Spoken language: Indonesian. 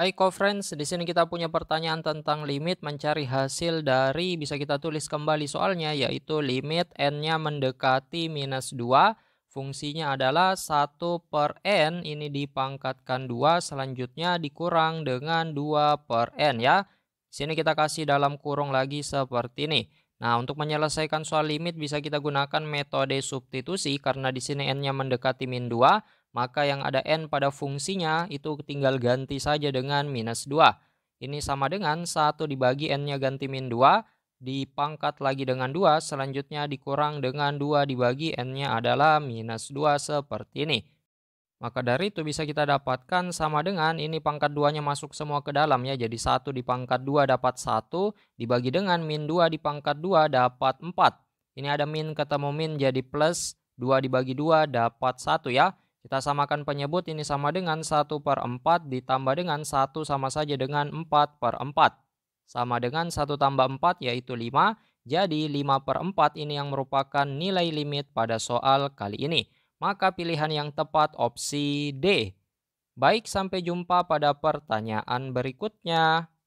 Hai co-friends, di sini kita punya pertanyaan tentang limit mencari hasil dari bisa kita tulis kembali soalnya yaitu limit n-nya mendekati minus 2 fungsinya adalah 1 per n ini dipangkatkan 2 selanjutnya dikurang dengan 2 per n ya. Sini kita kasih dalam kurung lagi seperti ini. Nah untuk menyelesaikan soal limit bisa kita gunakan metode substitusi karena di sini n-nya mendekati min 2 maka yang ada n pada fungsinya itu tinggal ganti saja dengan minus 2. Ini sama dengan 1 dibagi n-nya ganti min 2, dipangkat lagi dengan 2, selanjutnya dikurang dengan 2 dibagi n-nya adalah minus 2 seperti ini. Maka dari itu bisa kita dapatkan sama dengan ini pangkat 2-nya masuk semua ke dalam ya. Jadi 1 dipangkat 2 dapat 1, dibagi dengan min 2 dipangkat 2 dapat 4. Ini ada min ketemu min jadi plus 2 dibagi 2 dapat 1 ya. Kita samakan penyebut ini sama dengan 1 per 4 ditambah dengan 1 sama saja dengan 4 per 4. Sama dengan 1 tambah 4 yaitu 5. Jadi 5 per 4 ini yang merupakan nilai limit pada soal kali ini. Maka pilihan yang tepat opsi D. Baik sampai jumpa pada pertanyaan berikutnya.